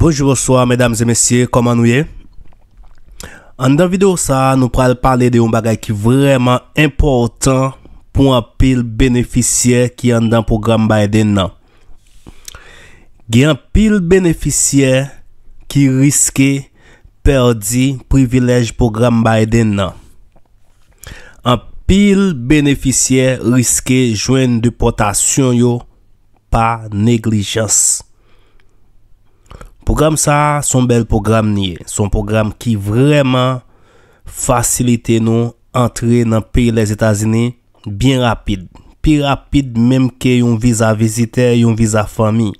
Bojou, mèdames et mèsyè, koman nouye? An dan video sa, nou pral parle de yon bagay ki vreman important pou an pil beneficier ki an dan program Biden nan. Ge an pil beneficier ki riske perdi privilej program Biden nan. An pil beneficier riske jwen depotasyon yo pa neglijans. Program sa, son bel program niye. Son program ki vreman fasilite nou entre nan peri les Etasine bien rapid. Pi rapid menm ke yon viza viziter, yon viza fami.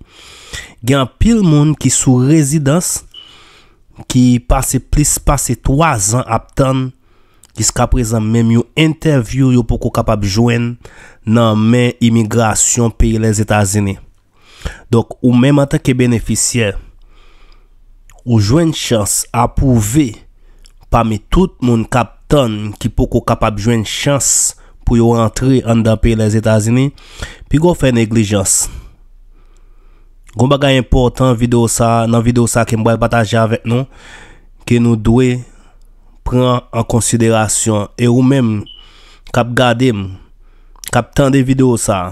Gyan pil moun ki sou rezidans ki pase plis pase 3 an aptan kiska prezan menm yon interview yon pou ko kapab jwen nan men imigrasyon peri les Etasine. Donk ou menm anta ke beneficer ou jwen chans apouve pami tout moun kapton ki pouk ou kapap jwen chans pou yo rentre an da pi les Etasini, pi go fè neglijans. Goumba ga yon portan video sa, nan video sa ke mbwè bataje avèk nou, ke nou dwe pran an konsiderasyon, e ou mèm kap gade m, kap tan de video sa,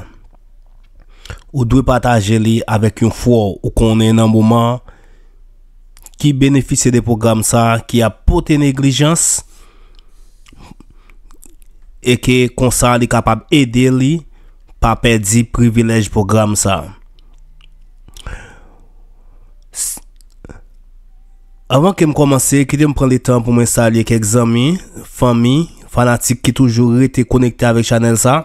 ou dwe bataje li avèk yon fwo, ou konen nan mouman, Ki benefise de program sa, ki apote neglijans E ki konsan li kapab ede li pa pedi privilej program sa Avant ke m komanse, ki de m pran li tan pou men salye ke exami, fami, fanatik ki toujou rete konekte avek chanel sa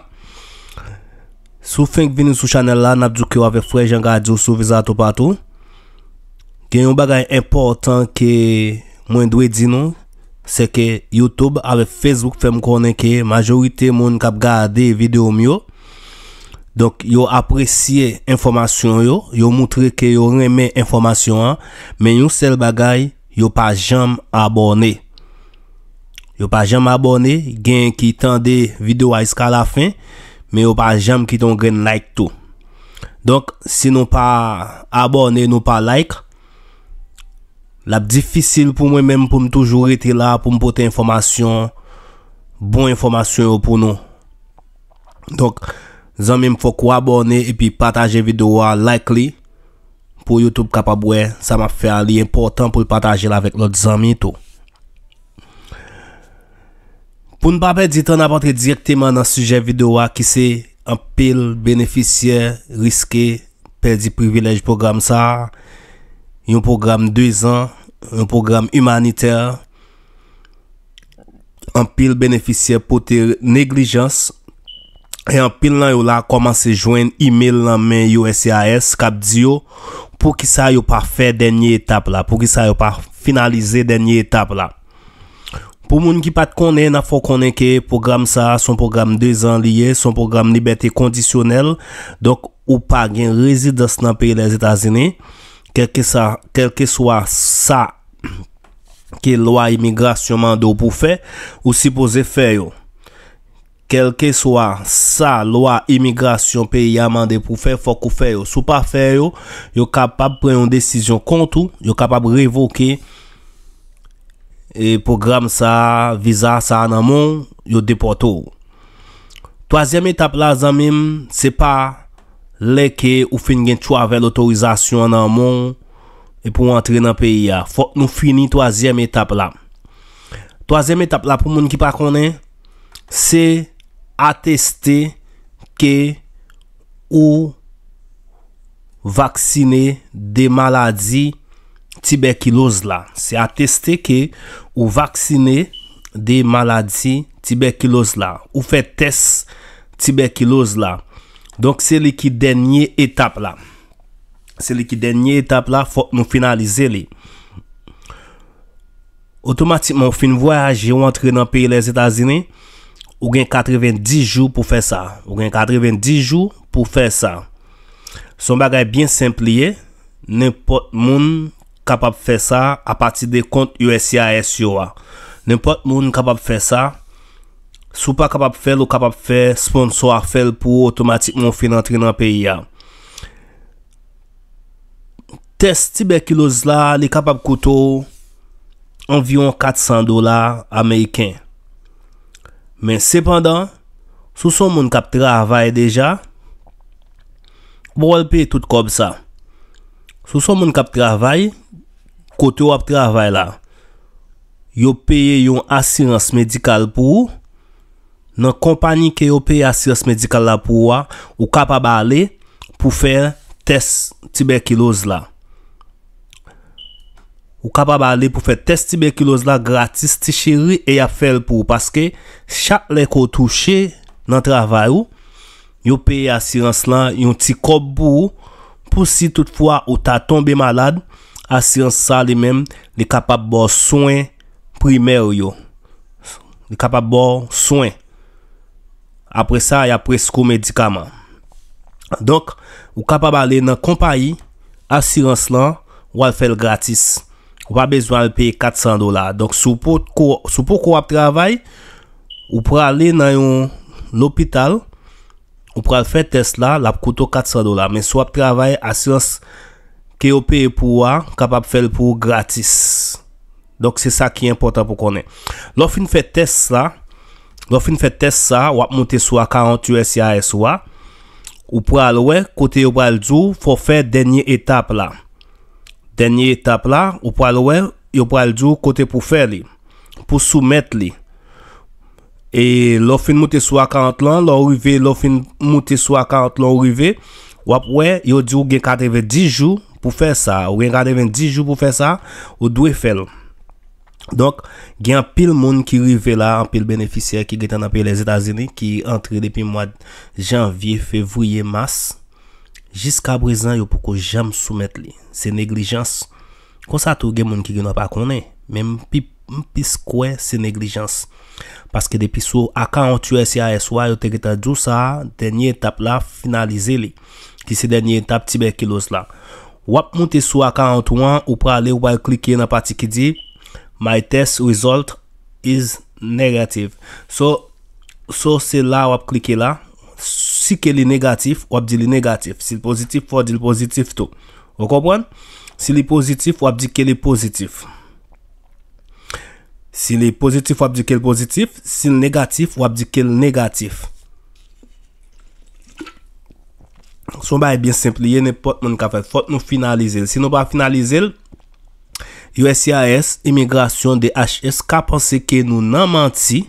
Sou feng vini sou chanel la, nabdouk yo avek fwej an gadyo sou vizato patou gen yon bagay importan ke mwen dwe di nou se ke Youtube ale Facebook fem konen ke majorite moun kap gade video myo donk yo apresye informasyon yo yo moutre ke yo remen informasyon an men yon sel bagay yo pa jam abone yo pa jam abone gen ki tan de video a iska la fin men yo pa jam ki ton gen like tou donk si nou pa abone nou pa like La ap difisil pou mwen menm pou m toujou eti la pou m pote informasyon Bon informasyon yo pou nou Donk, zanmen m fok waborne epi pataje videowa like li Pou Youtube kapabwe, sa map fe a li important pou pataje la vek lot zanmen ito Poun pape ditan apotre direkteman nan sujè videowa ki se Anpil, Beneficier, Riske, Perdi Privilej Program sa yon program 2 an, yon program humanitèr, an pil beneficè pou te neglijans, e an pil nan yon la komanse jwen e-mail nan men yon S.A.S. kap diyo, pou ki sa yon pa fè denye etap la, pou ki sa yon pa finalize denye etap la. Pou moun ki pat konen, nan fò konen ki program sa, son program 2 an liye, son program libertè kondisyonel, dok ou pa gen rezidans nan peyi les Etats-Ainè, Kèlke sa, kèlke swa sa ki loa imigrasyon mande ou pou fè, ou sipoze fè yo. Kèlke swa sa loa imigrasyon peyi a mande pou fè, fòk ou fè yo. Sou pa fè yo, yo kapab pren yon desisyon kontou, yo kapab revoke. E program sa, viza sa nan moun, yo depote ou. Toazyem etap la zan mim, se pa... Le ke ou fin gen chwavel otorizasyon nan moun E pou antre nan peyi ya Fok nou fini toazyem etap la Toazyem etap la pou moun ki pa konen Se ateste ke ou vaksine de maladi tiberkilos la Se ateste ke ou vaksine de maladi tiberkilos la Ou fe tes tiberkilos la Donc c'est qui dernière étape là. C'est qui dernier étape là, faut nous finaliser les. Automatiquement, fin voyage, ou entrer dans le pays les États-Unis, ou gain 90 jours pour faire ça. Ou gain 90 jours pour faire ça. Son est bien simple n'importe monde capable de faire ça à partir des comptes USCIS. N'importe monde capable de faire ça sou pa kapap fèl ou kapap fèl, sponsor fèl pou ou otomatikman finantri nan peyi ya. Test tibèk iloz la li kapap koutou anvion 400 dolar ameyken. Men sepandan, sou son moun kap travay deja, bo wèl peyi tout kob sa. Sou son moun kap travay, koutou ap travay la, yo peyi yon asirans medikal pou ou, nan kompani ke yo peye asyans medikal la pou wa, ou kapab ale pou fè test tiberkilos la. Ou kapab ale pou fè test tiberkilos la gratis, ti chiri e ya fèl pou, paske chak le ko touche nan travay ou, yo peye asyans lan yon ti kob pou ou, pou si toutfwa ou ta tombe malad, asyans sa li men, li kapab bo souen primer yo. Li kapab bo souen. après ça, il y a presque au médicament. Donc, vous capable aller dans compagnie, assurance là, ou à faire gratis. Vous pas besoin de payer 400 dollars. Donc, si vous sous pour travail, vous pour aller dans l'hôpital, vous pouvez faire test là, la coûte 400 dollars. Mais si vous travail, assurance qui vous payez pour capable faire pour gratis. Donc, c'est ça qui est important pour qu'on Lorsque vous fait test là, Lo fin fè test sa, wap mouteswa 40 USYS wa, ou pral wè, kote yo pral djou, fò fè denye etap la. Denye etap la, ou pral wè, yo pral djou kote pou fè li, pou soumèt li. E lo fin mouteswa 40 lan, lo rive, lo fin mouteswa 40 lan rive, wap wè, yo djou gen kadeven 10 jou pou fè sa. Ou gen kadeven 10 jou pou fè sa, ou dwe fè lò. Donk, gen apil moun ki rive la, apil beneficer ki getan apil les Etats-Unis ki entre depi mwad janvye, fevriye, mas Jiska brezan yo pou ko jam soumet li, se neglijans Konsa tou gen moun ki gen apakounen, men mpis kwe se neglijans Paske depi sou, akantou S.A.S.O.A. yo te getan djousa, denye etap la finalize li Ki se denye etap tiberkilos la Wap mwante sou akantou an, ou pou ale ou pou ale klike na pati ki di My test result is negative. So, se la wap klike la. Si ke li negatif, wap di li negatif. Si pozitif, wap di li pozitif to. Wakopwen? Si li pozitif, wap di ke li pozitif. Si li pozitif, wap di ke li pozitif. Si negatif, wap di ke li negatif. So, mba e bien simple. Yen e potman kafe. Fot nou finalize. Si nou ba finalize l, USCIS, imigrasyon de HS, ka panse ke nou nanmanti,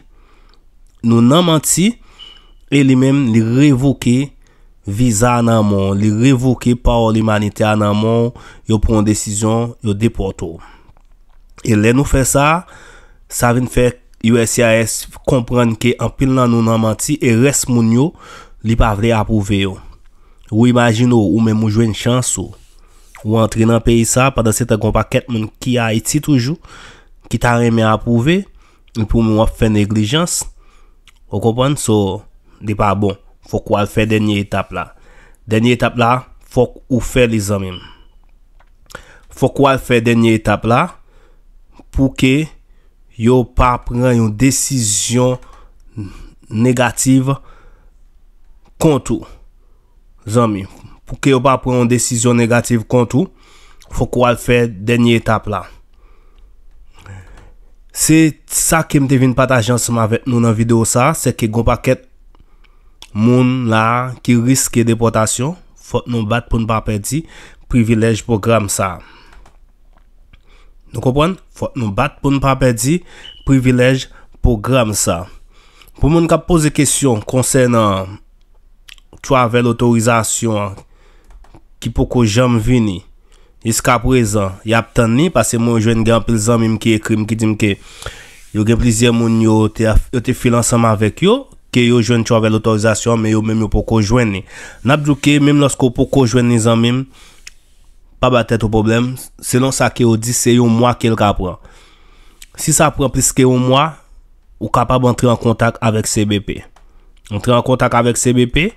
nou nanmanti, e li menm li revoke viza nanmon, li revoke parol imanite nanmon, yo pron desisyon, yo depoto. E le nou fe sa, sa ven fe USCIS kompran ke anpil nan nou nanmanti, e res moun yo, li pa vre apouve yo. Ou imagine yo, ou menm ou jwen chans yo. Ou antre nan peyi sa, padan se te kompa ket moun ki a iti toujou, ki ta reme apouve, pou moun wap fe neglijans, ou kopan, so, di pa bon, fok wal fe denye etap la. Denye etap la, fok ou fe li zanmim. Fok wal fe denye etap la, pou ke, yo pa pre yon desisyon negatif kontou. Zanmim. Zanmim. pou ke yo pa pre yon desisyon negatif kontou, fò kwa l fè denye etap la. Se sa ke m te vin patajan se ma vet nou nan video sa, se ke goun pa ket moun la ki risk e deportasyon, fòk nou bat pou nou pa perdi, privilej pou gram sa. Nou kompwen? Fòk nou bat pou nou pa perdi, privilej pou gram sa. Pou moun ka pose kesyon konsen to avèl otorizasyon, ki pou ko jam vini, iska prezan, yap tan ni, pase moun jwen gen apil zanmim ki ekrim, ki dim ke, yo gen plizye moun yo te filan sama vek yo, ke yo jwen chanvel otorizasyon, me yo menm yo pou ko jwen ni. Nap djouke, menm losko pou ko jwen ni zanmim, pa ba tete ou problem, senon sa ki yo di, se yo mwa ke l ka pran. Si sa pran pliz ke yo mwa, yo kapab antre an kontak avek CBP. Antre an kontak avek CBP,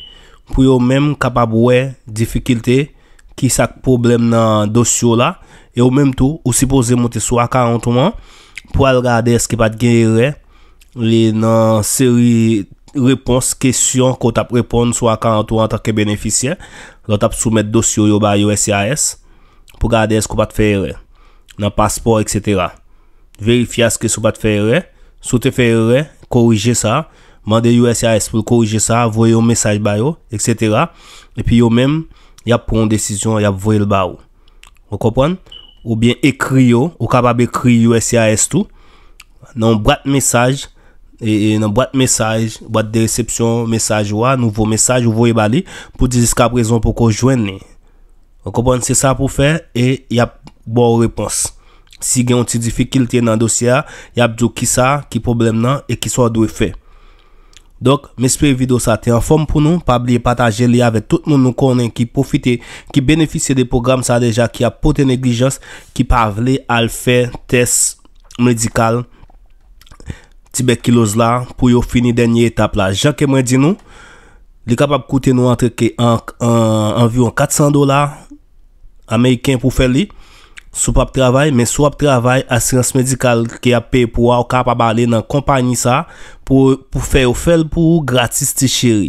pou yo menm kapab we, difikilte, ki sak problem nan dosyo la e ou menm tou, ou sipoze monte sou akantouman pou al gade eske pat genye re le nan seri repons, kesyon kon tap repon sou akantouman takke benefisye, lon tap soumet dosyo yo bayo S.I.A.S pou gade eske pat feye re nan paspor, etc verifya eske sou pat feye re sou te feye re, korije sa mande S.I.A.S pou korije sa avoye yo mesaj bayo, etc epi yo menm yap proun desisyon, yap voye l ba ou. Ou kopon, ou bien ekri yo, ou kapab ekri yo S.A.S. tou, nan brat mesaj, nan brat mesaj, brat de resepsyon, mesaj wa, nouvo mesaj, ou voye bali, pou diziska prezon pou ko jwenni. Ou kopon, se sa pou fè, e yap bo ou repons. Si gen yon ti difikilte nan dosya, yap djou ki sa, ki problem nan, e ki sa dwe fè. Donk, mespe video sa te an fom pou nou, pa bli pataje li ave tout nou nou konen ki profite, ki benefise de program sa deja, ki apote neglijans, ki pa vle al fe tes medikal tibet kilos la pou yo fini denye etape la. Jean ke mwen di nou, li kapap koute nou antreke anvyon 400 dolar ameyken pou fe li. Soup ap travay, men soup ap travay asyrans medikal ki ap pe pou waw kap ap ale nan kompanyi sa pou fe ou fel pou gratis ti chiri.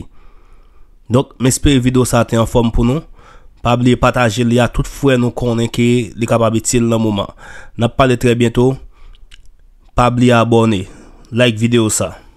Donk, men espere video sa te inform pou nou. Pabli pataje li a tout fwe nou konen ki li kap ap itil nan mouman. Nap pale tre bientou. Pabli abone. Like video sa.